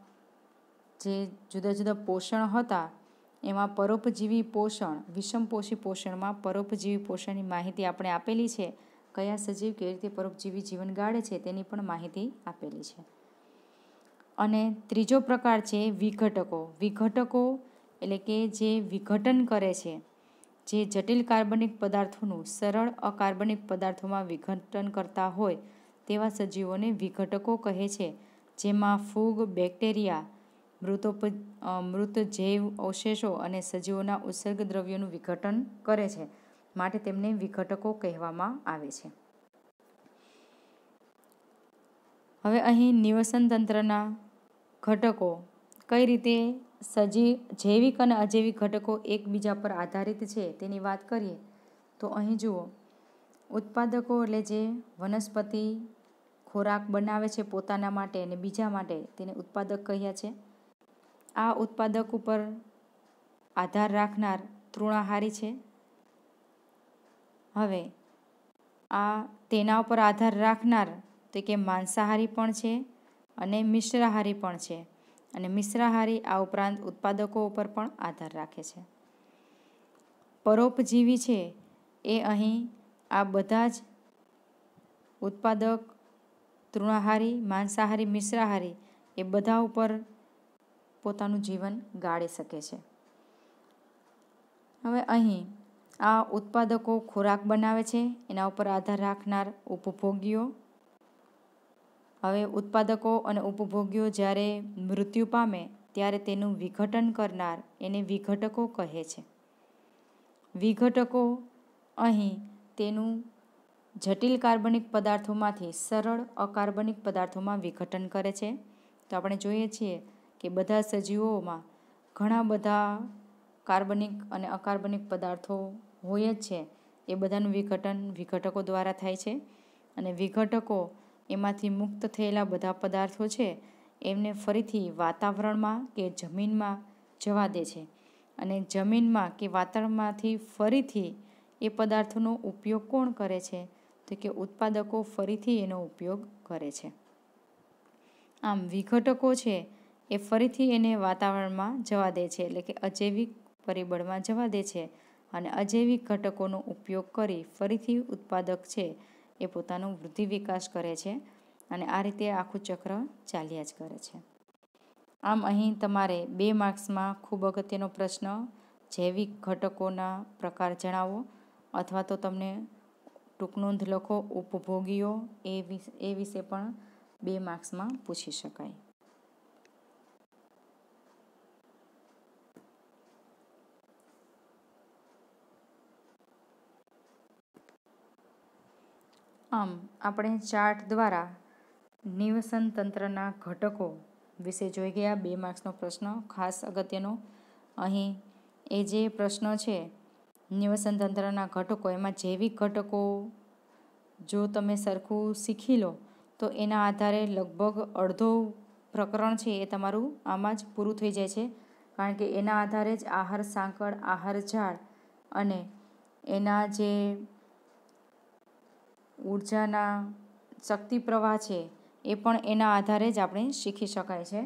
જે જુદા જુદા પોષણ હતા એમાં પરોપજીવી પોષણ વિષમપોષી પોષણમાં પરોપજીવી પોષણની માહિતી આપણે આપેલી છે કયા સજીવ કેવી રીતે પરોપજીવી જીવન ગાળે છે તેની પણ માહિતી આપેલી છે અને ત્રીજો પ્રકાર છે વિઘટકો વિઘટકો એટલે કે જે વિઘટન કરે છે જે જટિલ કાર્બનિક પદાર્થોનું સરળ અકાર્બનિક પદાર્થોમાં વિઘટન કરતા હોય તેવા સજીવોને વિઘટકો કહે છે જેમાં ફૂગ બેક્ટેરિયા મૃતોપ મૃતજૈવ અવશેષો અને સજીવોના ઉત્સર્ગ દ્રવ્યોનું વિઘટન કરે છે માટે તેમને વિઘટકો કહેવામાં આવે છે હવે અહીં નિવસન તંત્રના ઘટકો કઈ રીતે સજી જૈવિક અને અજૈવિક ઘટકો એકબીજા પર આધારિત છે તેની વાત કરીએ તો અહીં જુઓ ઉત્પાદકો એટલે જે વનસ્પતિ ખોરાક બનાવે છે પોતાના માટે અને બીજા માટે તેને ઉત્પાદક કહ્યા છે આ ઉત્પાદક ઉપર આધાર રાખનાર તૃણાહારી છે હવે આ તેના ઉપર આધાર રાખનાર તે કે માંસાહારી પણ છે અને મિશ્રાહારી પણ છે અને મિશ્રાહારી આ ઉપરાંત ઉત્પાદકો ઉપર પણ આધાર રાખે છે પરોપજીવી છે એ અહીં આ બધા જ ઉત્પાદક તૃણાહારી માંસાહારી મિશ્રાહારી એ બધા ઉપર પોતાનું જીવન ગાળી શકે છે હવે અહીં આ ઉત્પાદકો ખોરાક બનાવે છે એના ઉપર આધાર રાખનાર ઉપભોગીઓ હવે ઉત્પાદકો અને ઉપભોગીઓ જ્યારે મૃત્યુ પામે ત્યારે તેનું વિઘટન કરનાર એને વિઘટકો કહે છે વિઘટકો અહીં તેનું જટિલ કાર્બનિક પદાર્થોમાંથી સરળ અકાર્બનિક પદાર્થોમાં વિઘટન કરે છે તો આપણે જોઈએ છીએ કે બધા સજીવોમાં ઘણા બધા કાર્બનિક અને અકાર્બનિક પદાર્થો હોય જ છે એ બધાનું વિઘટન વિઘટકો દ્વારા થાય છે અને વિઘટકો એમાંથી મુક્ત થયેલા બધા પદાર્થો છે એમને ફરીથી વાતાવરણમાં કે જમીનમાં જવા દે છે અને જમીનમાં કે વાતાવરણમાંથી ફરીથી એ પદાર્થોનો ઉપયોગ કોણ કરે છે તો કે ઉત્પાદકો ફરીથી એનો ઉપયોગ કરે છે આમ વિઘટકો છે એ ફરીથી એને વાતાવરણમાં જવા દે છે એટલે કે અજૈવિક પરિબળમાં જવા દે છે અને અજૈવિક ઘટકોનો ઉપયોગ કરી ફરીથી ઉત્પાદક છે એ પોતાનો વૃદ્ધિ વિકાસ કરે છે અને આ રીતે આખું ચક્ર ચાલ્યા જ કરે છે આમ અહીં તમારે બે માર્ક્સમાં ખૂબ અગત્યનો પ્રશ્ન જૈવિક ઘટકોના પ્રકાર જણાવો અથવા તો તમને ટૂંકનોંધ લખો ઉપભોગીઓ એ વિશે એ વિશે પણ બે માર્ક્સમાં પૂછી શકાય આમ આપણે ચાર્ટ દ્વારા નિવસન તંત્રના ઘટકો વિશે જોઈ ગયા બે માર્ક્સનો પ્રશ્ન ખાસ અગત્યનો અહીં એ જે પ્રશ્ન છે નિવસન તંત્રના ઘટકો એમાં જૈવિક ઘટકો જો તમે સરખું શીખી લો તો એના આધારે લગભગ અડધો પ્રકરણ છે એ તમારું આમાં જ પૂરું થઈ જાય છે કારણ કે એના આધારે જ આહાર સાંકળ આહાર ઝાડ અને એના જે ઉર્જાના શક્તિ પ્રવાહ છે એ પણ એના આધારે જ આપણે શીખી શકાય છે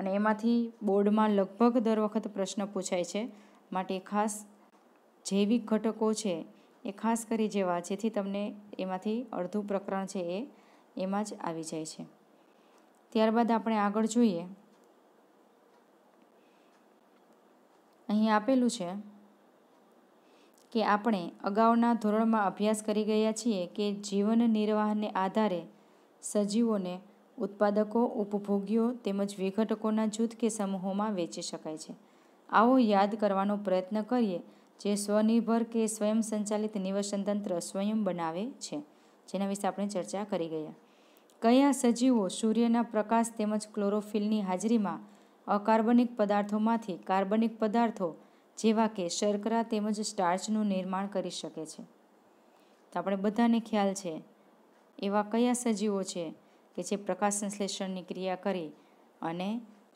અને એમાંથી બોર્ડમાં લગભગ દર વખત પ્રશ્ન પૂછાય છે માટે ખાસ જૈવિક ઘટકો છે એ ખાસ કરી જેવા જેથી તમને એમાંથી અડધું પ્રકરણ છે એ એમાં જ આવી જાય છે ત્યારબાદ આપણે આગળ જોઈએ અહીં આપેલું છે કે આપણે અગાઉના ધોરણમાં અભ્યાસ કરી ગયા છીએ કે જીવન નિર્વાહને આધારે સજીવોને ઉત્પાદકો ઉપભોગ્યો તેમજ વિઘટકોના જૂથ કે સમૂહોમાં વેચી શકાય છે આવો યાદ કરવાનો પ્રયત્ન કરીએ જે સ્વનિર્ભર કે સ્વયં સંચાલિત નિવસન તંત્ર સ્વયં બનાવે છે જેના વિશે આપણે ચર્ચા કરી ગયા કયા સજીવો સૂર્યના પ્રકાશ તેમજ ક્લોરોફિલની હાજરીમાં અકાર્બનિક પદાર્થોમાંથી કાર્બનિક પદાર્થો જેવા કે શર્કરા તેમજ સ્ટાર્ચનું નિર્માણ કરી શકે છે તો આપણે બધાને ખ્યાલ છે એવા કયા સજીવો છે કે જે પ્રકાશ સંશ્લેષણની ક્રિયા કરી અને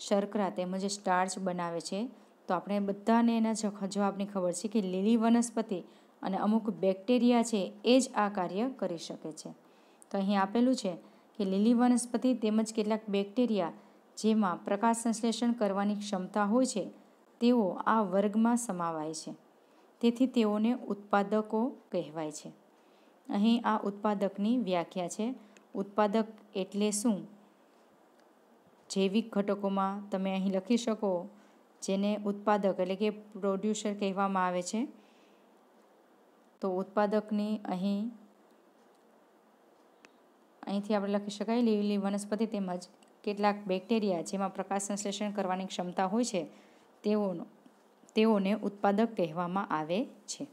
શર્કરા તેમજ સ્ટાર્ચ બનાવે છે તો આપણે બધાને એના જવાબની ખબર છે કે લીલી વનસ્પતિ અને અમુક બેક્ટેરિયા છે એ જ આ કાર્ય કરી શકે છે તો અહીં આપેલું છે કે લીલી વનસ્પતિ તેમજ કેટલાક બેક્ટેરિયા જેમાં પ્રકાશ સંશ્લેષણ કરવાની ક્ષમતા હોય છે તેઓ આ વર્ગમાં સમાવાય છે તેથી તેઓને ઉત્પાદકો કહેવાય છે અહીં આ ઉત્પાદકની વ્યાખ્યા છે ઉત્પાદક એટલે શું જૈવિક ઘટકોમાં તમે અહીં લખી શકો જેને ઉત્પાદક એટલે કે પ્રોડ્યુસર કહેવામાં આવે છે તો ઉત્પાદકની અહીં અહીંથી આપણે લખી શકાય લીલી વનસ્પતિ તેમજ કેટલાક બેક્ટેરિયા જેમાં પ્રકાશ સંશ્લેષણ કરવાની ક્ષમતા હોય છે તેઓનો તેઓને ઉત્પાદક કહેવામાં આવે છે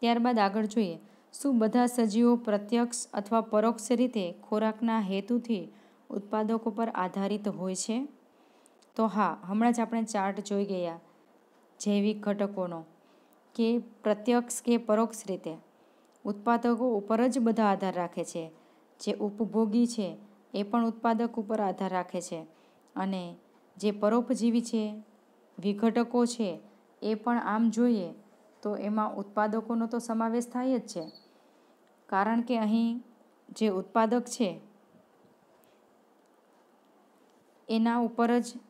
ત્યારબાદ આગળ જોઈએ શું બધા સજીવો પ્રત્યક્ષ અથવા પરોક્ષ રીતે ખોરાકના હેતુથી ઉત્પાદકો પર આધારિત હોય છે તો હા હમણાં જ આપણે ચાર્ટ જોઈ ગયા જૈવિક ઘટકોનો કે પ્રત્યક્ષ કે પરોક્ષ રીતે ઉત્પાદકો ઉપર જ બધા આધાર રાખે છે જે ઉપભોગી છે એ પણ ઉત્પાદક ઉપર આધાર રાખે છે અને જે પરોપજીવી છે વિઘટકો છે એ પણ આમ જોઈએ તો એમાં ઉત્પાદકોનો તો સમાવેશ થાય જ છે કારણ કે અહીં જે ઉત્પાદક છે એના ઉપર જ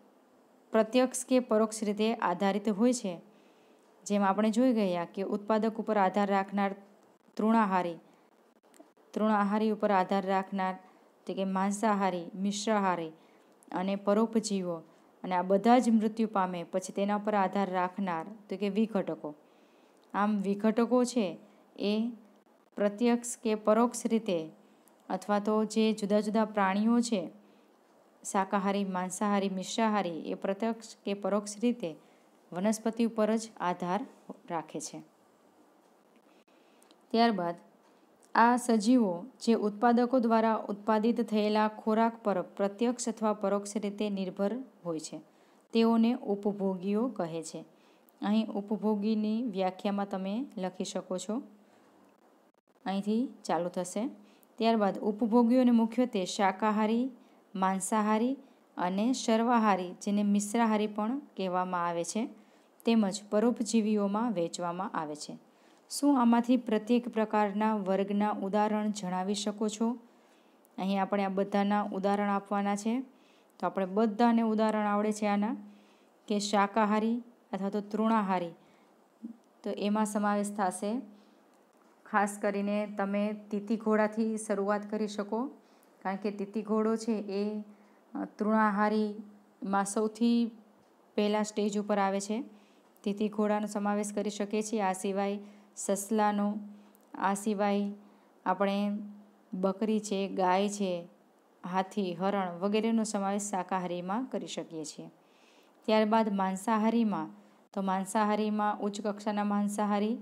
પ્રત્યક્ષ કે પરોક્ષ રીતે આધારિત હોય છે જેમ આપણે જોઈ ગયા કે ઉત્પાદક ઉપર આધાર રાખનાર તૃણાહારી તૃણાહારી ઉપર આધાર રાખનાર તે કે માંસાહારી મિશ્રાહારી અને પરોપજીવો અને આ બધા જ મૃત્યુ પામે પછી તેના પર આધાર રાખનાર તો કે વિઘટકો આમ વિઘટકો છે એ પ્રત્યક્ષ કે પરોક્ષ રીતે અથવા તો જે જુદા જુદા પ્રાણીઓ છે શાકાહારી માંસાહારી મિશ્રાહારી એ પ્રત્યક્ષ કે પરોક્ષ રીતે વનસ્પતિ ઉપર જ આધાર રાખે છે ત્યારબાદ આ સજીવો જે ઉત્પાદકો દ્વારા ઉત્પાદિત થયેલા ખોરાક પર પ્રત્યક્ષ અથવા પરોક્ષ રીતે નિર્ભર હોય છે તેઓને ઉપભોગીઓ કહે છે અહીં ઉપભોગીની વ્યાખ્યામાં તમે લખી શકો છો અહીંથી ચાલુ થશે ત્યારબાદ ઉપભોગીઓને મુખ્યત્વે શાકાહારી માંસાહારી અને સર્વાહારી જેને મિશ્રાહારી પણ કહેવામાં આવે છે તેમજ પરોપજીવીઓમાં વહેંચવામાં આવે છે શું આમાંથી પ્રત્યેક પ્રકારના વર્ગના ઉદાહરણ જણાવી શકો છો અહીં આપણે આ બધાના ઉદાહરણ આપવાના છે તો આપણે બધાને ઉદાહરણ આવડે છે આના કે શાકાહારી અથવા તો તૃણાહારી તો એમાં સમાવેશ થશે ખાસ કરીને તમે તીતી ઘોડાથી શરૂઆત કરી શકો કારણ કે તીતી ઘોડો છે એ તૃણાહારીમાં સૌથી પહેલાં સ્ટેજ ઉપર આવે છે તીતી ઘોડાનો સમાવેશ કરી શકીએ છીએ આ સિવાય સસલાનો આ સિવાય આપણે બકરી છે ગાય છે હાથી હરણ વગેરેનો સમાવેશ શાકાહારીમાં કરી શકીએ છીએ ત્યારબાદ માંસાહારીમાં તો માંસાહારીમાં ઉચ્ચ કક્ષાના માંસાહારી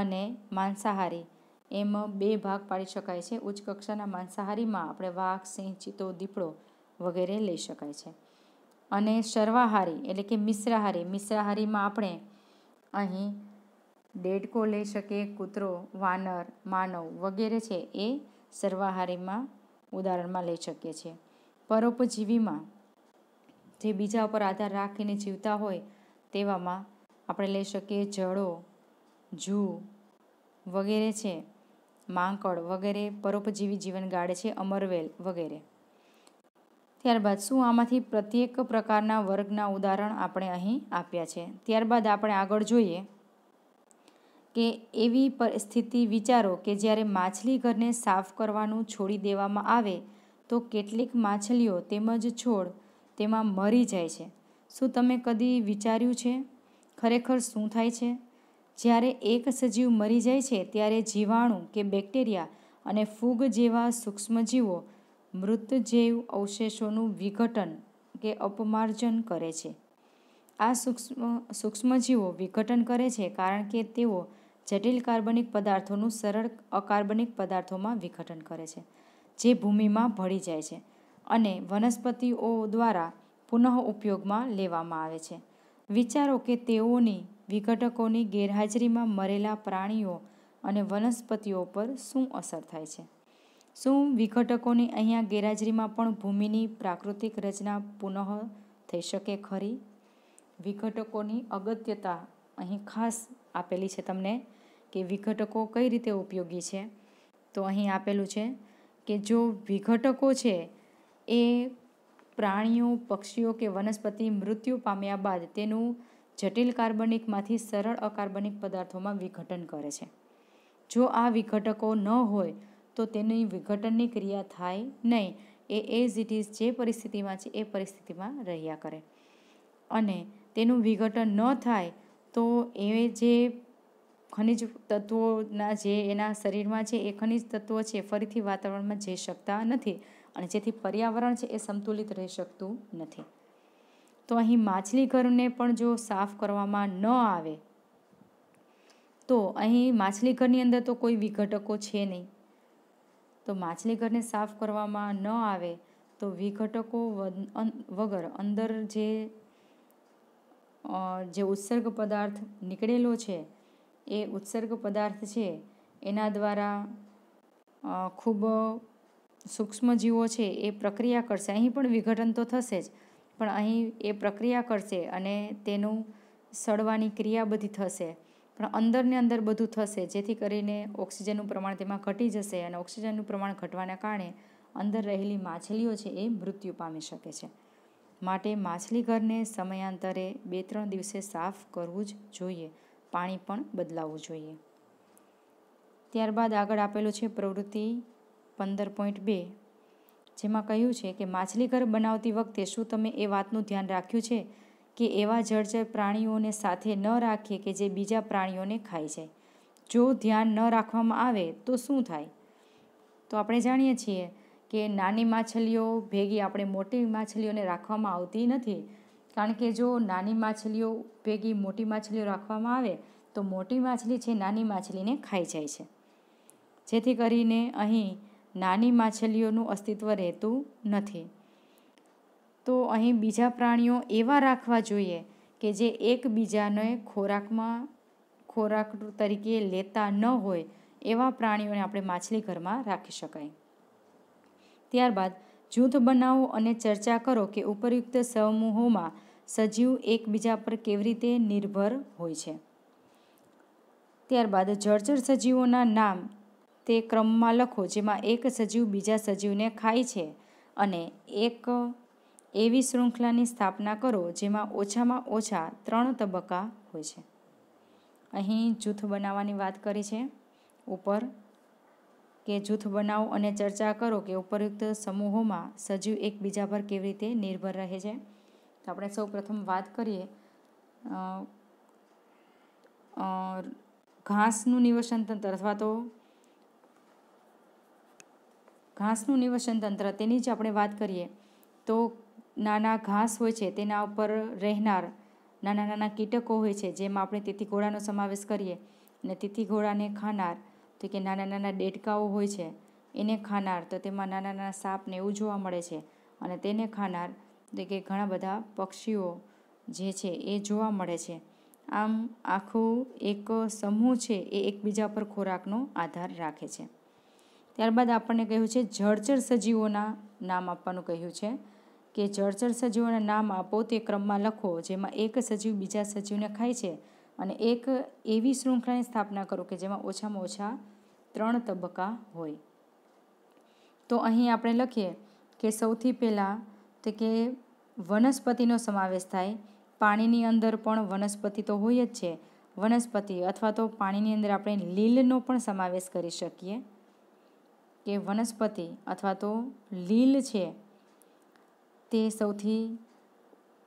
અને માંસાહારી એમ બે ભાગ પાડી શકાય છે ઉચ્ચ કક્ષાના માંસાહારીમાં આપણે વાઘ સિંહ ચિત્તો દીપડો વગેરે લઈ શકાય છે અને સર્વાહારી એટલે કે મિશ્રાહારી મિશ્રાહારીમાં આપણે અહીં દેડકો લઈ શકીએ કૂતરો વાનર માનવ વગેરે છે એ સર્વાહારીમાં ઉદાહરણમાં લઈ શકીએ છીએ પરોપજીવીમાં જે બીજા ઉપર આધાર રાખીને જીવતા હોય તેવામાં આપણે લઈ શકીએ જળો જૂ વગેરે છે માંકડ વગેરે પરોપજીવી જીવન ગાળે છે અમરવેલ વગેરે ત્યારબાદ શું આમાંથી પ્રત્યેક પ્રકારના વર્ગના ઉદાહરણ આપણે અહીં આપ્યા છે ત્યારબાદ આપણે આગળ જોઈએ કે એવી પરિસ્થિતિ વિચારો કે જ્યારે માછલી ઘરને સાફ કરવાનું છોડી દેવામાં આવે તો કેટલીક માછલીઓ તેમજ છોડ તેમાં મરી જાય છે શું તમે કદી વિચાર્યું છે ખરેખર શું થાય છે જ્યારે એક સજીવ મરી જાય છે ત્યારે જીવાણુ કે બેક્ટેરિયા અને ફૂગ જેવા સૂક્ષ્મજીવો મૃતજૈવ અવશેષોનું વિઘટન કે અપમાર્જન કરે છે આ સૂક્ષ્મ સૂક્ષ્મજીવો વિઘટન કરે છે કારણ કે તેઓ જટિલ કાર્બનિક પદાર્થોનું સરળ અકાર્બનિક પદાર્થોમાં વિઘટન કરે છે જે ભૂમિમાં ભળી જાય છે અને વનસ્પતિઓ દ્વારા પુનઃ ઉપયોગમાં લેવામાં આવે છે વિચારો કે તેઓની વિઘટકોની ગેરહાજરીમાં મરેલા પ્રાણીઓ અને વનસ્પતિઓ પર શું અસર થાય છે શું વિઘટકોની અહીંયા ગેરહાજરીમાં પણ ભૂમિની પ્રાકૃતિક રચના પુનઃ થઈ શકે ખરી વિઘટકોની અગત્યતા અહીં ખાસ આપેલી છે તમને કે વિઘટકો કઈ રીતે ઉપયોગી છે તો અહીં આપેલું છે કે જો વિઘટકો છે એ પ્રાણીઓ પક્ષીઓ કે વનસ્પતિ મૃત્યુ પામ્યા બાદ તેનું જટિલ કાર્બનિકમાંથી સરળ અકાર્બનિક પદાર્થોમાં વિઘટન કરે છે જો આ વિઘટકો ન હોય તો તેની વિઘટનની ક્રિયા થાય નહીં એ એઝ ઇટ ઇઝ જે પરિસ્થિતિમાં છે એ પરિસ્થિતિમાં રહ્યા કરે અને તેનું વિઘટન ન થાય તો એ જે ખનિજ તત્વોના જે એના શરીરમાં છે એ ખનિજ તત્વો છે ફરીથી વાતાવરણમાં જઈ શકતા નથી અને જેથી પર્યાવરણ છે એ સંતુલિત રહી શકતું નથી તો અહીં માછલીઘરને પણ જો સાફ કરવામાં ન આવે તો અહીં માછલી ઘરની અંદર તો કોઈ વિઘટકો છે નહીં તો માછલી ઘરને સાફ કરવામાં ન આવે તો વિઘટકો વગર અંદર જે જે ઉત્સર્ગ પદાર્થ નીકળેલો છે એ ઉત્સર્ગ પદાર્થ છે એના દ્વારા ખૂબ સૂક્ષ્મજીવો છે એ પ્રક્રિયા કરશે અહીં પણ વિઘટન તો થશે જ પણ અહીં એ પ્રક્રિયા કરશે અને તેનું સડવાની ક્રિયા બધી થશે પણ અંદરને અંદર બધું થશે જેથી કરીને ઓક્સિજનનું પ્રમાણ તેમાં ઘટી જશે અને ઓક્સિજનનું પ્રમાણ ઘટવાના કારણે અંદર રહેલી માછલીઓ છે એ મૃત્યુ પામી શકે છે માટે માછલી ઘરને સમયાંતરે બે ત્રણ દિવસે સાફ કરવું જ જોઈએ પાણી પણ બદલાવવું જોઈએ ત્યારબાદ આગળ આપેલું છે પ્રવૃત્તિ પંદર પોઈન્ટ બે જેમાં કહ્યું છે કે માછલીઘર બનાવતી વખતે શું તમે એ વાતનું ધ્યાન રાખ્યું છે કે એવા જળચર પ્રાણીઓને સાથે ન રાખીએ કે જે બીજા પ્રાણીઓને ખાય છે જો ધ્યાન ન રાખવામાં આવે તો શું થાય તો આપણે જાણીએ છીએ કે નાની માછલીઓ ભેગી આપણે મોટી માછલીઓને રાખવામાં આવતી નથી કારણ કે જો નાની માછલીઓ ભેગી મોટી માછલીઓ રાખવામાં આવે તો મોટી માછલી છે નાની માછલીને ખાઈ જાય છે જેથી કરીને અહીં નાની માછલીઓનું અસ્તિત્વ રહેતું નથી તો અહીં બીજા પ્રાણીઓ એવા રાખવા જોઈએ કે જે એકબીજાને ખોરાકમાં ખોરાક તરીકે લેતા ન હોય એવા પ્રાણીઓને આપણે માછલી ઘરમાં રાખી શકાય ત્યારબાદ જૂથ બનાવો અને ચર્ચા કરો કે ઉપરયુક્ત સમૂહોમાં સજીવ એકબીજા પર કેવી રીતે નિર્ભર હોય છે ત્યારબાદ જળચર સજીવોના નામ તે ક્રમમાં લખો જેમાં એક સજીવ બીજા સજીવને ખાય છે અને એક એવી શૃંખલાની સ્થાપના કરો જેમાં ઓછામાં ઓછા ત્રણ તબક્કા હોય છે અહીં જૂથ બનાવવાની વાત કરી છે ઉપર કે જૂથ બનાવો અને ચર્ચા કરો કે ઉપરયુક્ત સમૂહોમાં સજીવ એકબીજા પર કેવી રીતે નિર્ભર રહે છે તો આપણે સૌ પ્રથમ વાત કરીએ ઘાસનું નિવસન તંત્ર અથવા તો ઘાસનું નિવસન તંત્ર તેની જ આપણે વાત કરીએ તો નાના ઘાસ હોય છે તેના ઉપર રહેનાર નાના નાના કીટકો હોય છે જેમાં આપણે તિથિ ઘોડાનો સમાવેશ કરીએ અને તિથિ ઘોડાને ખાનાર તો કે નાના નાના ડેડકાઓ હોય છે એને ખાનાર તો તેમાં નાના નાના સાપને એવું જોવા મળે છે અને તેને ખાનાર તો કે ઘણા બધા પક્ષીઓ જે છે એ જોવા મળે છે આમ આખું એક સમૂહ છે એ એકબીજા પર ખોરાકનો આધાર રાખે છે ત્યારબાદ આપણને કહ્યું છે જળચર સજીવોના નામ આપવાનું કહ્યું છે કે જળચર સજીવોના નામ આપો તે ક્રમમાં લખો જેમાં એક સજીવ બીજા સજીવને ખાય છે અને એક એવી શૃંખલાની સ્થાપના કરો કે જેમાં ઓછામાં ઓછા ત્રણ તબક્કા હોય તો અહીં આપણે લખીએ કે સૌથી પહેલાં તો કે વનસ્પતિનો સમાવેશ થાય પાણીની અંદર પણ વનસ્પતિ તો હોય જ છે વનસ્પતિ અથવા તો પાણીની અંદર આપણે લીલનો પણ સમાવેશ કરી શકીએ કે વનસ્પતિ અથવા તો લીલ છે તે સૌથી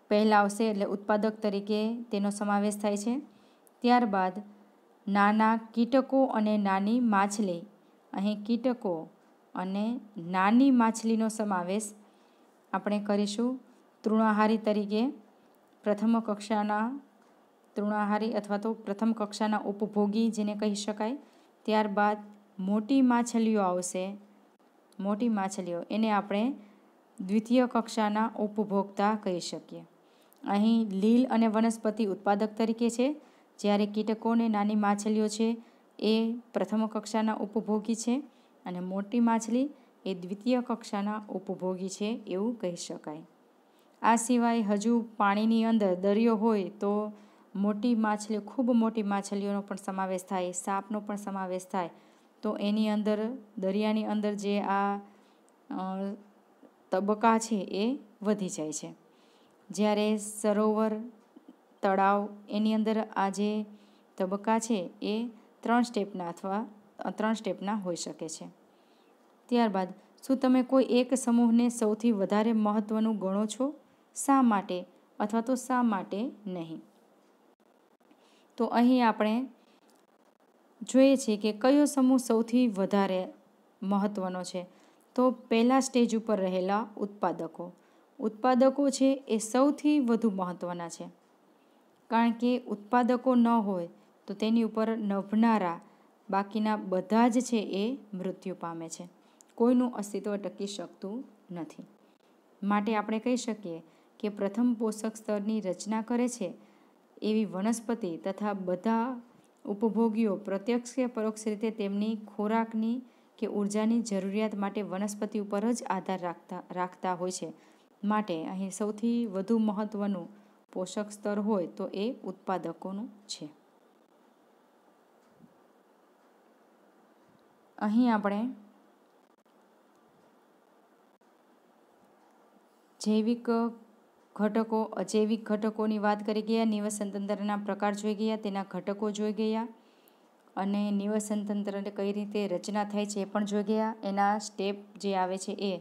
પહેલાં આવશે એટલે ઉત્પાદક તરીકે તેનો સમાવેશ થાય છે ત્યારબાદ નાના કીટકો અને નાની માછલી અહીં કીટકો અને નાની માછલીનો સમાવેશ આપણે કરીશું તૃણાહારી તરીકે પ્રથમ કક્ષાના તૃણાહારી અથવા તો પ્રથમ કક્ષાના ઉપભોગી જેને કહી શકાય ત્યારબાદ મોટી માછલીઓ આવશે મોટી માછલીઓ એને આપણે દ્વિતીય કક્ષાના ઉપભોક્તા કહી શકીએ અહીં લીલ અને વનસ્પતિ ઉત્પાદક તરીકે છે જ્યારે કીટકોને નાની માછલીઓ છે એ પ્રથમ કક્ષાના ઉપભોગી છે અને મોટી માછલી એ દ્વિતીય કક્ષાના ઉપભોગી છે એવું કહી શકાય આ સિવાય હજુ પાણીની અંદર દરિયો હોય તો મોટી માછલી ખૂબ મોટી માછલીઓનો પણ સમાવેશ થાય સાપનો પણ સમાવેશ થાય તો એની અંદર દરિયાની અંદર જે આ તબક્કા છે એ વધી જાય છે જ્યારે સરોવર તળાવ એની અંદર આ જે તબક્કા છે એ ત્રણ સ્ટેપના અથવા ત્રણ સ્ટેપના હોઈ શકે છે ત્યારબાદ શું તમે કોઈ એક સમૂહને સૌથી વધારે મહત્ત્વનું ગણો છો શા માટે અથવા તો શા માટે નહીં તો અહીં આપણે જોઈએ છે કે કયો સમૂહ સૌથી વધારે મહત્ત્વનો છે તો પહેલાં સ્ટેજ ઉપર રહેલા ઉત્પાદકો ઉત્પાદકો છે એ સૌથી વધુ મહત્ત્વના છે કારણ કે ઉત્પાદકો ન હોય તો તેની ઉપર નભનારા બાકીના બધા જ છે એ મૃત્યુ પામે છે કોઈનું અસ્તિત્વ ટકી શકતું નથી માટે આપણે કહી શકીએ કે પ્રથમ પોષક સ્તરની રચના કરે છે એવી વનસ્પતિ તથા બધા ઉપભોગીઓ પ્રત્યક્ષ કે પરોક્ષ રીતે તેમની ખોરાકની કે ઉર્જાની જરૂરિયાત માટે વનસ્પતિ ઉપર જ આધાર રાખતા રાખતા હોય છે માટે અહીં સૌથી વધુ મહત્ત્વનું પોષક સ્તર હોય તો એ ઉત્પાદકોનું છે અહીં આપણે જૈવિક ઘટકો અજૈવિક ઘટકોની વાત કરી ગયા નિવસન તંત્રના પ્રકાર જોઈ ગયા તેના ઘટકો જોઈ ગયા અને નિવસન તંત્ર કઈ રીતે રચના થાય છે એ પણ જોઈ ગયા એના સ્ટેપ જે આવે છે એ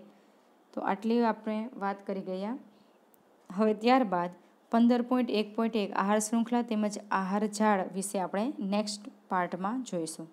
તો આટલી આપણે વાત કરી ગયા હવે ત્યારબાદ પંદર પોઈન્ટ એક પોઈન્ટ એક આહાર શૃંખલા તેમજ આહાર ઝાડ વિશે આપણે નેક્સ્ટ પાર્ટમાં જોઈશું